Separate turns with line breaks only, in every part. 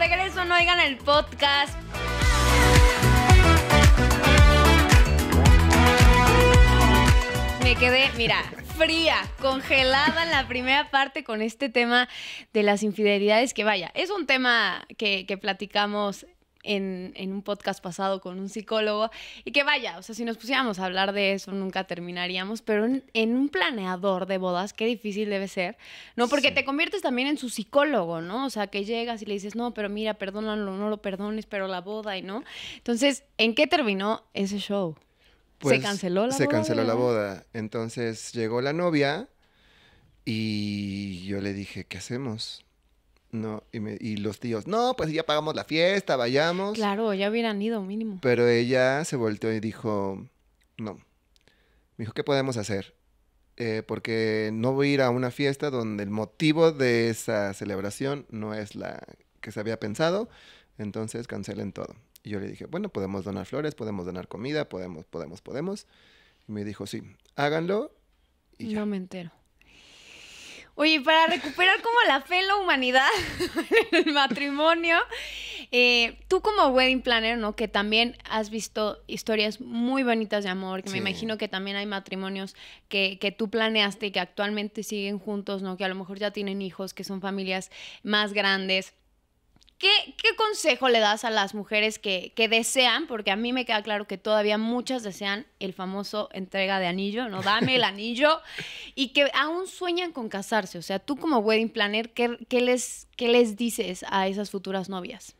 regreso no oigan el podcast. Me quedé, mira, fría, congelada en la primera parte con este tema de las infidelidades, que vaya, es un tema que, que platicamos en, un podcast pasado con un psicólogo y que vaya, o sea, si nos pusiéramos a hablar de eso nunca terminaríamos, pero en, un planeador de bodas, qué difícil debe ser, ¿no? Porque te conviertes también en su psicólogo, ¿no? O sea, que llegas y le dices, no, pero mira, perdónalo, no lo perdones, pero la boda y no. Entonces, ¿en qué terminó ese show?
se pues, canceló la boda. Se canceló la boda. Entonces llegó la novia y yo le dije, ¿qué hacemos? No, y, me, y, los tíos, no, pues ya pagamos la fiesta, vayamos.
Claro, ya hubieran ido mínimo.
Pero ella se volteó y dijo, no. Me dijo, ¿qué podemos hacer? Eh, porque no voy a ir a una fiesta donde el motivo de esa celebración no es la que se había pensado, entonces cancelen todo. Y yo le dije, bueno, podemos donar flores, podemos donar comida, podemos, podemos, podemos. Y me dijo, sí, háganlo. Y No
me entero. Oye, para recuperar como la fe en la humanidad, en el matrimonio, eh, tú como wedding planner, ¿no? Que también has visto historias muy bonitas de amor, que me imagino que también hay matrimonios que, que, tú planeaste y que actualmente siguen juntos, ¿no? Que a lo mejor ya tienen hijos, que son familias más grandes. ¿Qué, consejo le das a las mujeres que, desean? Porque a mí me queda claro que todavía muchas desean el famoso entrega de anillo, ¿no? Dame el anillo. Y que aún sueñan con casarse. O sea, tú como wedding planner, ¿qué, les, les dices a esas futuras novias?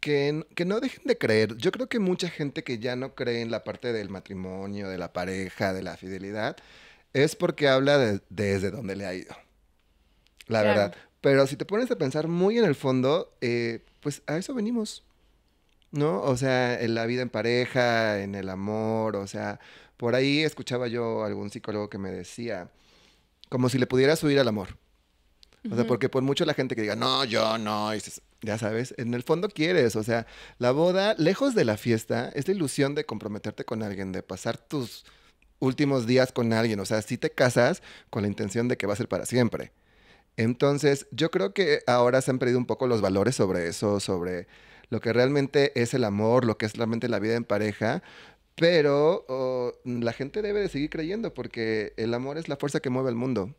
Que, no dejen de creer. Yo creo que mucha gente que ya no cree en la parte del matrimonio, de la pareja, de la fidelidad, es porque habla de, desde donde le ha ido. La verdad. Pero si te pones a pensar muy en el fondo, eh, pues a eso venimos, ¿no? O sea, en la vida en pareja, en el amor, o sea, por ahí escuchaba yo a algún psicólogo que me decía, como si le pudieras huir al amor. O sea, porque por mucho la gente que diga, no, yo no, ya sabes, en el fondo quieres, o sea, la boda, lejos de la fiesta, es la ilusión de comprometerte con alguien, de pasar tus últimos días con alguien, o sea, si te casas con la intención de que va a ser para siempre. Entonces, yo creo que ahora se han perdido un poco los valores sobre eso, sobre lo que realmente es el amor, lo que es realmente la vida en pareja, pero oh, la gente debe de seguir creyendo porque el amor es la fuerza que mueve el mundo.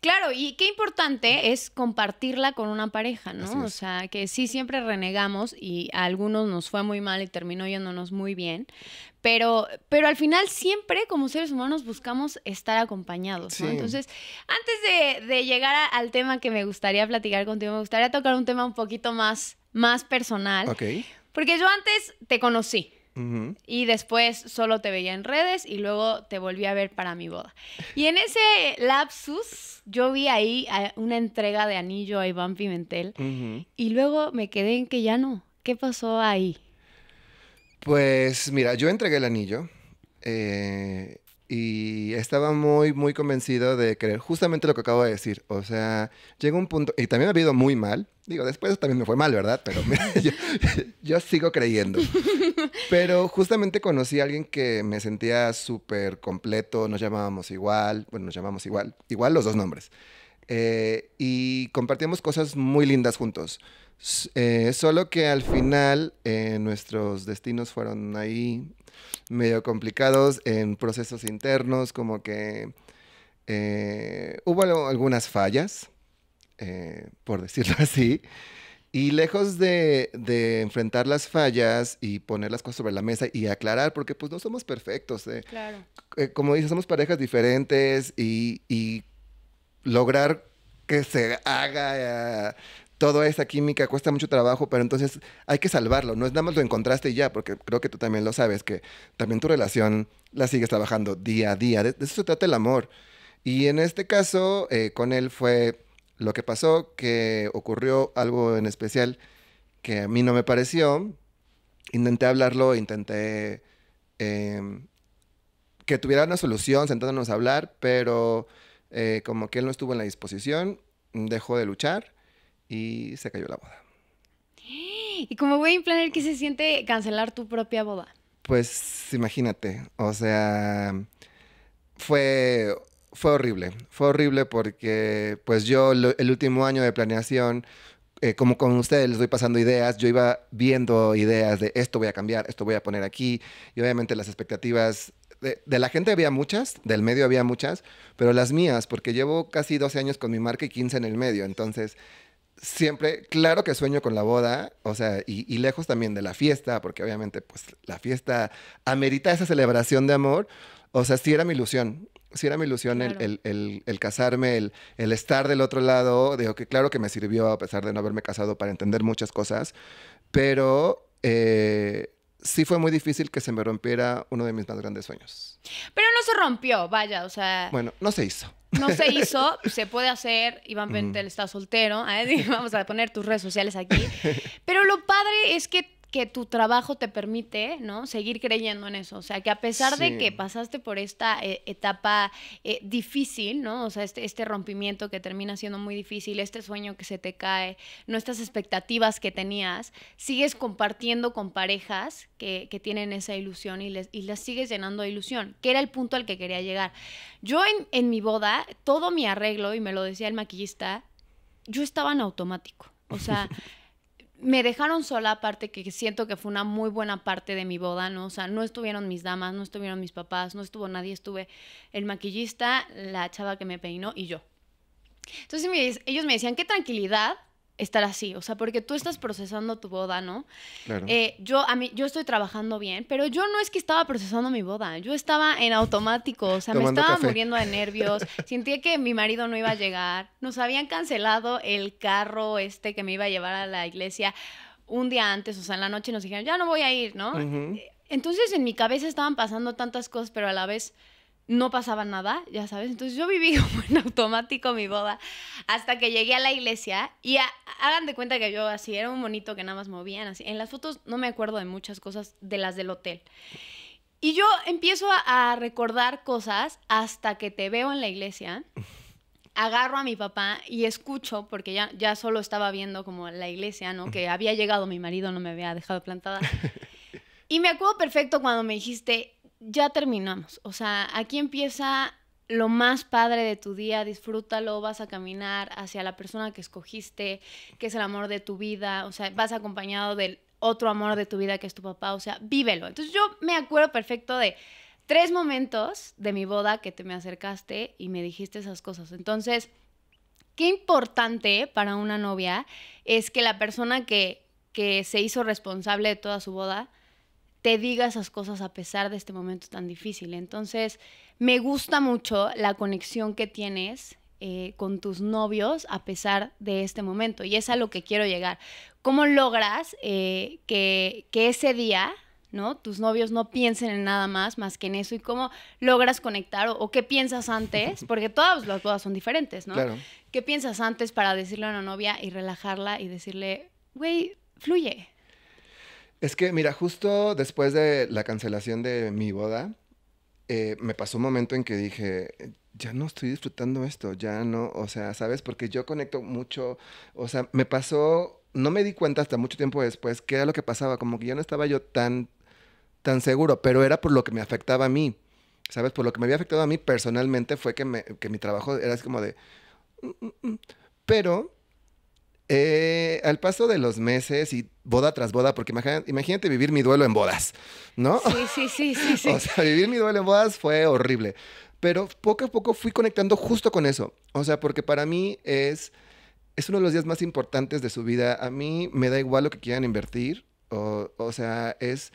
Claro, y qué importante es compartirla con una pareja, ¿no? O sea, que sí siempre renegamos y a algunos nos fue muy mal y terminó yéndonos muy bien, pero, pero al final siempre como seres humanos buscamos estar acompañados, ¿no? Entonces, antes de, llegar al tema que me gustaría platicar contigo, me gustaría tocar un tema un poquito más, más personal. Ok. Porque yo antes te conocí. Y después solo te veía en redes y luego te volví a ver para mi boda. Y en ese lapsus yo vi ahí una entrega de anillo a Iván Pimentel y luego me quedé en que ya no. ¿Qué pasó ahí?
Pues mira, yo entregué el anillo. Eh, estaba muy, muy convencido de creer justamente lo que acabo de decir. O sea, llegó un punto, y también me ha ido muy mal. Digo, después también me fue mal, ¿verdad? Pero yo, sigo creyendo. Pero justamente conocí a alguien que me sentía súper completo, nos llamábamos igual, bueno, nos llamamos igual, igual los dos nombres. Eh, y compartíamos cosas muy lindas juntos. Eh, solo que al final eh, nuestros destinos fueron ahí medio complicados en procesos internos, como que eh, hubo algunas fallas, eh, por decirlo así. Y lejos de, enfrentar las fallas y poner las cosas sobre la mesa y aclarar, porque pues no somos perfectos. Eh, claro. como dices, somos parejas diferentes y, lograr que se haga toda esa química cuesta mucho trabajo, pero entonces hay que salvarlo. No es nada más lo encontraste y ya, porque creo que tú también lo sabes, que también tu relación la sigues trabajando día a día. De, eso se trata el amor. Y en este caso, eh, con él fue lo que pasó, que ocurrió algo en especial que a mí no me pareció. Intenté hablarlo, intenté em, que tuviera una solución sentándonos a hablar, pero eh, como que él no estuvo en la disposición, dejó de luchar y se cayó la boda.
¿Y como a implantar qué se siente cancelar tu propia boda?
Pues imagínate, o sea, fue, fue horrible, fue horrible porque pues yo el último año de planeación, eh, como con ustedes les voy pasando ideas, yo iba viendo ideas de esto voy a cambiar, esto voy a poner aquí y obviamente las expectativas de, de, la gente había muchas, del medio había muchas, pero las mías, porque llevo casi 12 años con mi marca y 15 en el medio, entonces siempre, claro que sueño con la boda, o sea, y, lejos también de la fiesta, porque obviamente pues la fiesta amerita esa celebración de amor, o sea, sí era mi ilusión. Sí era mi ilusión el, casarme, el, estar del otro lado. Digo que claro que me sirvió, a pesar de no haberme casado, para entender muchas cosas. Pero eh, sí fue muy difícil que se me rompiera uno de mis más grandes sueños.
Pero no se rompió, vaya, o sea...
Bueno, no se hizo no se hizo,
se puede hacer. Iván Pentel está soltero. ¿eh? Vamos a poner tus redes sociales aquí. Pero lo padre es que que tu trabajo te permite, ¿no? Seguir creyendo en eso. O sea, que a pesar de que pasaste por esta eh, etapa eh, difícil, ¿no? O sea, este, este, rompimiento que termina siendo muy difícil, este sueño que se te cae, nuestras expectativas que tenías, sigues compartiendo con parejas que, tienen esa ilusión y les, sigues llenando de ilusión, que era el punto al que quería llegar. Yo en, en mi boda, todo mi arreglo, y me lo decía el maquillista, yo estaba en automático. O sea, me dejaron sola, aparte que siento que fue una muy buena parte de mi boda, ¿no? O sea, no estuvieron mis damas, no estuvieron mis papás, no estuvo nadie, estuve el maquillista, la chava que me peinó y yo. Entonces ellos me decían, qué tranquilidad estar así, o sea, porque tú estás procesando tu boda, ¿no? Eh, yo, a mí, yo estoy trabajando bien, pero yo no es que estaba procesando mi boda, yo estaba en automático, o sea, me estaba muriendo de nervios, sentía que mi marido no iba a llegar, nos habían cancelado el carro este que me iba a llevar a la iglesia un día antes, o sea, en la noche nos dijeron, ya no voy a ir, ¿no? Eh, entonces en mi cabeza estaban pasando tantas cosas, pero a la vez no pasaba nada, ya sabes. Entonces yo viví como en automático mi boda hasta que llegué a la iglesia y hagan de cuenta que yo así era un bonito que nada más movían así. En las fotos no me acuerdo de muchas cosas de las del hotel. Y yo empiezo a, recordar cosas hasta que te veo en la iglesia. Agarro a mi papá y escucho, porque ya, ya solo estaba viendo como la iglesia, ¿no? Que había llegado mi marido, no me había dejado plantada. Y me acuerdo perfecto cuando me dijiste, ya terminamos. O sea, aquí empieza lo más padre de tu día, disfrútalo, vas a caminar hacia la persona que escogiste, que es el amor de tu vida, o sea, vas acompañado del otro amor de tu vida que es tu papá, o sea, vívelo. Entonces yo me acuerdo perfecto de tres momentos de mi boda que te me acercaste y me dijiste esas cosas. Entonces, qué importante para una novia es que la persona que, que se hizo responsable de toda su boda, te diga esas cosas a pesar de este momento tan difícil. Entonces, me gusta mucho la conexión que tienes eh, con tus novios a pesar de este momento. Y es a lo que quiero llegar. ¿Cómo logras eh, que, ese día, ¿no? Tus novios no piensen en nada más más que en eso. ¿Y cómo logras conectar o, qué piensas antes? Porque todas las bodas son diferentes, ¿no? ¿Qué piensas antes para decirle a una novia y relajarla y decirle, güey, fluye?
Es que, mira, justo después de la cancelación de mi boda, eh, me pasó un momento en que dije, eh, ya no estoy disfrutando esto, ya no, o sea, ¿sabes? Porque yo conecto mucho, o sea, me pasó, no me di cuenta hasta mucho tiempo después qué era lo que pasaba, como que ya no estaba yo tan, tan seguro, pero era por lo que me afectaba a mí, ¿sabes? Por lo que me había afectado a mí personalmente fue que, que mi trabajo era como de... Mm, mm, mm", pero eh, al paso de los meses y boda tras boda, porque imagínate vivir mi duelo en bodas, ¿no?
Sí, sí, sí, sí,
sí. O sea, vivir mi duelo en bodas fue horrible. Pero poco a poco fui conectando justo con eso. O sea, porque para mí es, es uno de los días más importantes de su vida. A mí me da igual lo que quieran invertir. o sea, es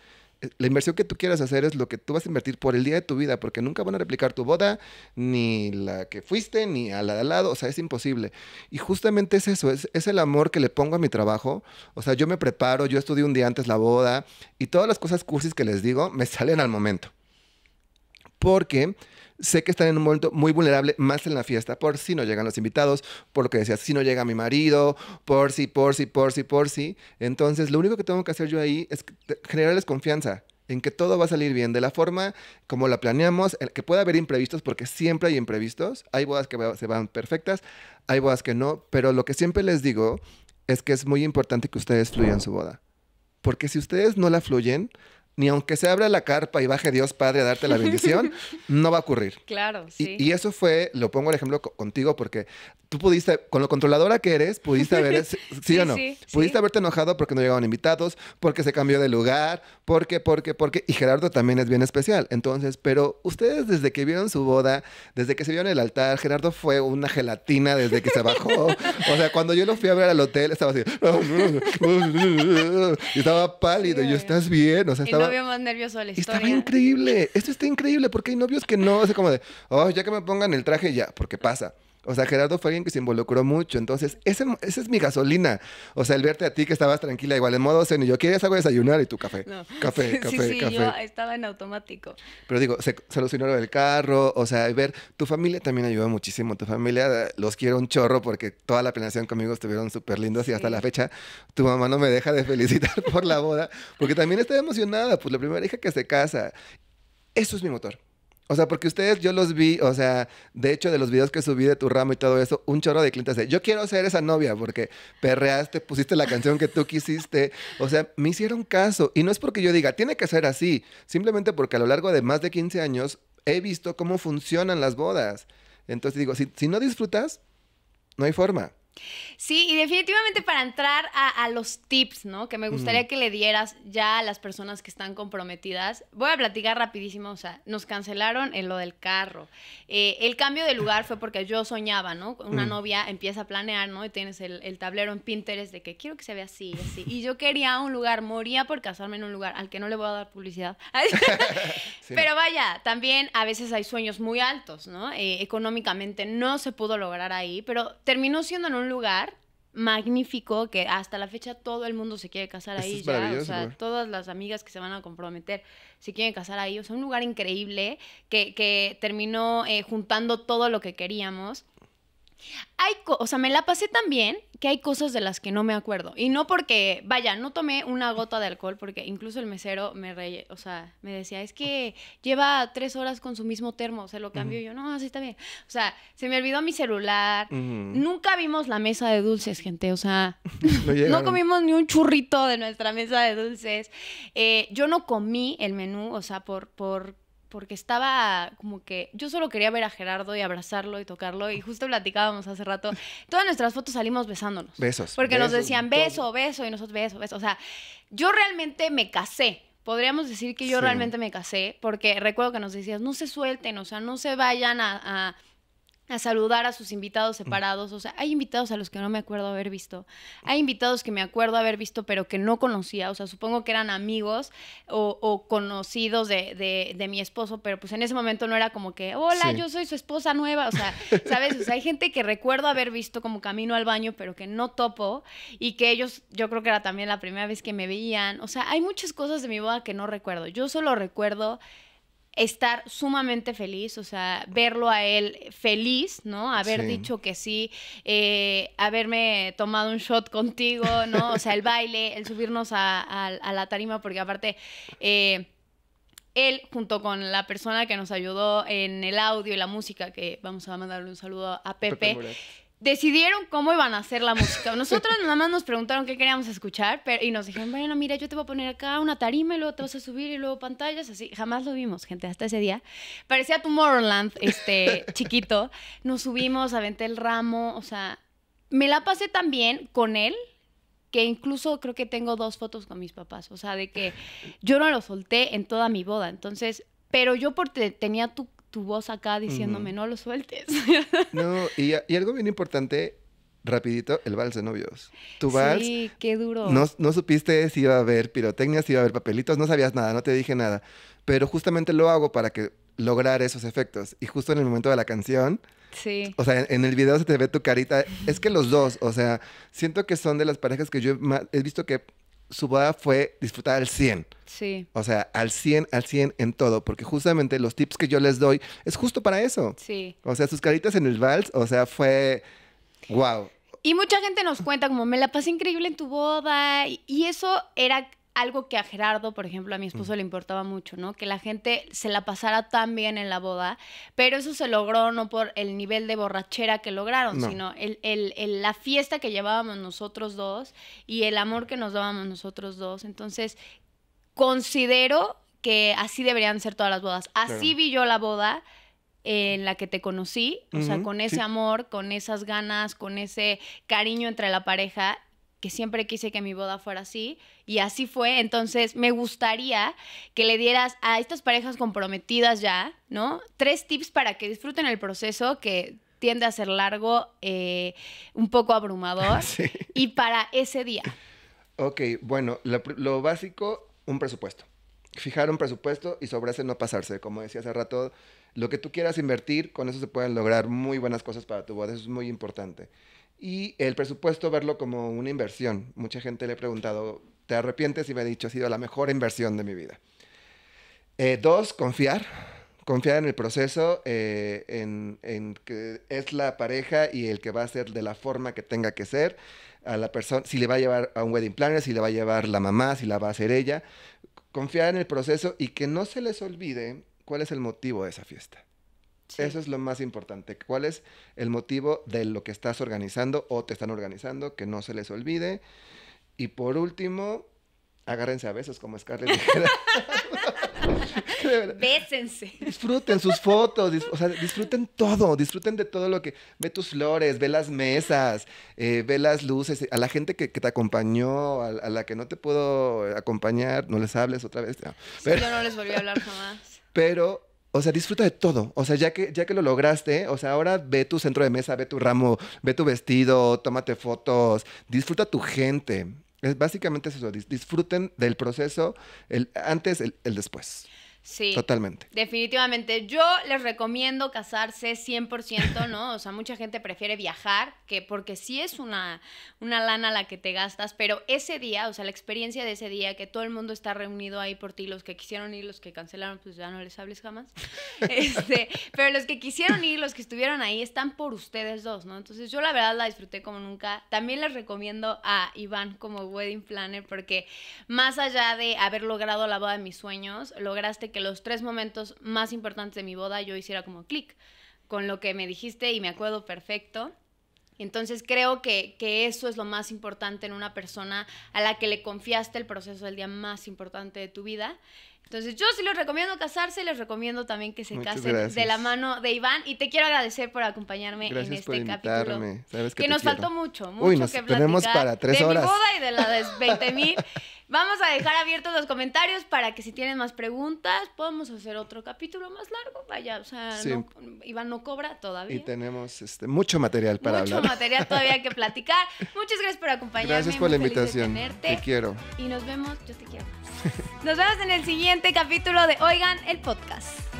la inversión que tú quieras hacer es lo que tú vas a invertir por el día de tu vida, porque nunca van a replicar tu boda, ni la que fuiste, ni a la de al lado, o sea, es imposible. Y justamente es eso, es, es el amor que le pongo a mi trabajo, o sea, yo me preparo, yo estudié un día antes la boda, y todas las cosas cursis que les digo me salen al momento. Porque Sé que están en un momento muy vulnerable, más en la fiesta, por si no llegan los invitados, por lo que decías, si no llega mi marido, por si, por si, por si, por si. Entonces, lo único que tengo que hacer yo ahí es generarles confianza en que todo va a salir bien, de la forma como la planeamos, que pueda haber imprevistos, porque siempre hay imprevistos, hay bodas que se van perfectas, hay bodas que no, pero lo que siempre les digo es que es muy importante que ustedes fluyan su boda, porque si ustedes no la fluyen, ni aunque se abra la carpa y baje Dios Padre a darte la bendición, no va a ocurrir. Claro, Y, eso fue, lo pongo el ejemplo contigo, porque tú pudiste, con lo controladora que eres, pudiste haber, ¿sí, o no? pudiste haberte enojado porque no llegaban invitados, porque se cambió de lugar, porque, porque, porque. Y Gerardo también es bien especial. Entonces, pero ustedes desde que vieron su boda, desde que se vio en el altar, Gerardo fue una gelatina desde que se bajó. o sea, cuando yo lo fui a ver al hotel, estaba así. y estaba pálido, y yo, ¿estás bien? O sea, estaba novio
más nervioso de
Estaba increíble. Esto está increíble porque hay novios que no, se como de, oh, ya que me pongan el traje, ya, porque pasa. O sea, Gerardo fue alguien que se involucró mucho. Entonces, ese, esa es mi gasolina. O sea, el verte a ti que estabas tranquila, igual en modo zen, y yo, ¿quieres algo de desayunar? Y tu café. No. Café, café, sí, sí, Yo
estaba en automático.
Pero digo, se, solucionó lo del carro. O sea, ver, tu familia también ayudó muchísimo. Tu familia los quiero un chorro porque toda la planeación conmigo estuvieron súper lindos y hasta la fecha tu mamá no me deja de felicitar por la boda porque también estaba emocionada. Pues la primera hija que se casa. Eso es mi motor. O sea, porque ustedes yo los vi, o sea, de hecho de los videos que subí de tu ramo y todo eso, un chorro de clientes de, yo quiero ser esa novia porque perreaste, pusiste la canción que tú quisiste, o sea, me hicieron caso y no es porque yo diga, tiene que ser así, simplemente porque a lo largo de más de 15 años he visto cómo funcionan las bodas. Entonces digo, si, si no disfrutas, no hay forma.
Sí, y definitivamente para entrar a, los tips, ¿no? Que me gustaría que le dieras ya a las personas que están comprometidas. Voy a platicar rapidísimo, o sea, nos cancelaron en lo del carro. Eh, el cambio de lugar fue porque yo soñaba, ¿no? Una mm. novia empieza a planear, ¿no? Y tienes el, tablero en Pinterest de que quiero que se vea así, así. Y yo quería un lugar, moría por casarme en un lugar al que no le voy a dar publicidad.
Pero
vaya, también a veces hay sueños muy altos, ¿no? Eh, económicamente no se pudo lograr ahí, pero terminó siendo en un lugar magnífico que hasta la fecha todo el mundo se quiere casar ahí todas las amigas que se van a comprometer se quieren casar ahí, o sea, un lugar increíble que, que terminó eh, juntando todo lo que queríamos hay, o sea, me la pasé tan bien que hay cosas de las que no me acuerdo. Y no porque, vaya, no tomé una gota de alcohol, porque incluso el mesero me re, o sea, me decía, es que lleva tres horas con su mismo termo, se lo cambio y yo, no, así está bien. O sea, se me olvidó mi celular. Nunca vimos la mesa de dulces, gente, o sea,
no comimos
ni un churrito de nuestra mesa de dulces. Eh, yo no comí el menú, o sea, por, por porque estaba como que yo solo quería ver a Gerardo y abrazarlo y tocarlo y justo platicábamos hace rato, todas nuestras fotos salimos besándonos. Besos. Porque nos decían beso, beso y nosotros beso, beso. O sea, yo realmente me casé. Podríamos decir que yo realmente me casé porque recuerdo que nos decías, no se suelten, o sea, no se vayan a a saludar a sus invitados mm. separados. O sea, hay invitados a los que no me acuerdo haber visto. Hay invitados que me acuerdo haber visto, pero que no conocía. O sea, supongo que eran amigos o, conocidos de, mi esposo, pero pues en ese momento no era como que, hola, yo soy su esposa nueva. O sea, ¿sabes? O sea, hay gente que recuerdo haber visto como camino al baño, pero que no topo y que ellos, yo creo que era también la primera vez que me veían. O sea, hay muchas cosas de mi boda que no recuerdo. Yo solo recuerdo estar sumamente feliz, o sea, verlo a él feliz, ¿no? Haber dicho que sí, eh, haberme tomado un shot contigo, ¿no? O sea, el baile, el subirnos a, la tarima, porque aparte... Eh, él, junto con la persona que nos ayudó en el audio y la música, que vamos a mandarle un saludo a Pepe decidieron cómo iban a hacer la música. Nosotros nada más nos preguntaron qué queríamos escuchar pero, y nos dijeron, bueno, mira, yo te voy a poner acá una tarima y luego te vas a subir y luego pantallas, así. Jamás lo vimos, gente, hasta ese día. Parecía Tomorrowland, este, chiquito. Nos subimos, aventé el ramo, o sea, me la pasé tan bien con él que incluso creo que tengo dos fotos con mis papás, o sea, de que yo no lo solté en toda mi boda, entonces, pero yo porque tenía tu tu voz acá diciéndome, no lo sueltes.
no, y, algo bien importante, rapidito, el vals de novios. Tu vals... Sí,
qué duro. No,
no supiste si iba a haber pirotecnia, si iba a haber papelitos, no sabías nada, no te dije nada. Pero justamente lo hago para que lograr esos efectos. Y justo en el momento de la canción, Sí. O sea, en, el video se te ve tu carita. Es que los dos, o sea, siento que son de las parejas que yo he visto que su boda fue disfrutar al 100. Sí. O sea, al 100, al 100 en todo, porque justamente los tips que yo les doy es justo para eso. Sí. O sea, sus caritas en el vals, o sea, fue wow.
Y mucha gente nos cuenta como, me la pasé increíble en tu boda, y eso era algo que a Gerardo, por ejemplo, a mi esposo mm. le importaba mucho, ¿no? Que la gente se la pasara tan bien en la boda, pero eso se logró no por el nivel de borrachera que lograron, sino el, el, la fiesta que llevábamos nosotros dos y el amor que nos dábamos nosotros dos. Entonces, considero que así deberían ser todas las bodas. Así vi yo la boda en la que te conocí, o sea, con ese amor, con esas ganas, con ese cariño entre la pareja siempre quise que mi boda fuera así y así fue. Entonces me gustaría que le dieras a estas parejas comprometidas ya, ¿no? Tres tips para que disfruten el proceso que tiende a ser largo, eh, un poco abrumador y para ese día.
Ok, bueno, lo, básico, un presupuesto. Fijar un presupuesto y sobre ese no pasarse. Como decía hace rato, lo que tú quieras invertir, con eso se pueden lograr muy buenas cosas para tu boda. Eso es muy importante. Y el presupuesto, verlo como una inversión. Mucha gente le he preguntado, ¿te arrepientes? Y me ha dicho, ha sido la mejor inversión de mi vida. Eh, dos, confiar. Confiar en el proceso, eh, en, que es la pareja y el que va a ser de la forma que tenga que ser. A la persona, si le va a llevar a un wedding planner, si le va a llevar la mamá, si la va a hacer ella. Confiar en el proceso y que no se les olvide cuál es el motivo de esa fiesta. Eso es lo más importante. ¿Cuál es el motivo de lo que estás organizando o te están organizando? Que no se les olvide. Y por último, agárrense a besos, como Scarlett dijera.
Bésense.
Disfruten sus fotos, o sea, disfruten todo, disfruten de todo lo que. Ve tus flores, ve las mesas, eh, ve las luces, a la gente que, te acompañó, a, la que no te pudo acompañar, no les hables otra vez. no
les volví a hablar jamás.
Pero o sea, disfruta de todo. O sea, ya que, ya que lo lograste, o sea, ahora ve tu centro de mesa, ve tu ramo, ve tu vestido, tómate fotos, disfruta tu gente. Es, básicamente eso, disfruten del proceso, el antes, el después.
Sí. Totalmente. Definitivamente. Yo les recomiendo casarse 100%, ¿no? O sea, mucha gente prefiere viajar, que porque sí es una, una lana la que te gastas, pero ese día, o sea, la experiencia de ese día, que todo el mundo está reunido ahí por ti, los que quisieron ir, los que cancelaron, pues ya no les hables jamás. Este, pero los que quisieron ir, los que estuvieron ahí, están por ustedes dos, ¿no? Entonces yo la verdad la disfruté como nunca. También les recomiendo a Iván como wedding planner, porque más allá de haber logrado la boda de mis sueños, lograste que los tres momentos más importantes de mi boda yo hiciera como clic con lo que me dijiste y me acuerdo perfecto. Entonces creo que, que, eso es lo más importante en una persona a la que le confiaste el proceso del día más importante de tu vida. Entonces yo sí les recomiendo casarse, les recomiendo también que se casen de la mano de Iván y te quiero agradecer por acompañarme en este capítulo. que, nos faltó mucho, mucho Uy, nos que tenemos para tres de horas. mi boda y de la de 20 mil. Vamos a dejar abiertos los comentarios para que si tienen más preguntas podamos hacer otro capítulo más largo. Vaya, o sea, Iván no cobra todavía. Y
tenemos este, mucho material para hablar. Mucho material todavía
que platicar. Muchas gracias por acompañarme. Gracias por la invitación. Te quiero. Y nos vemos. Yo te quiero. Nos vemos en el siguiente capítulo de Oigan el Podcast.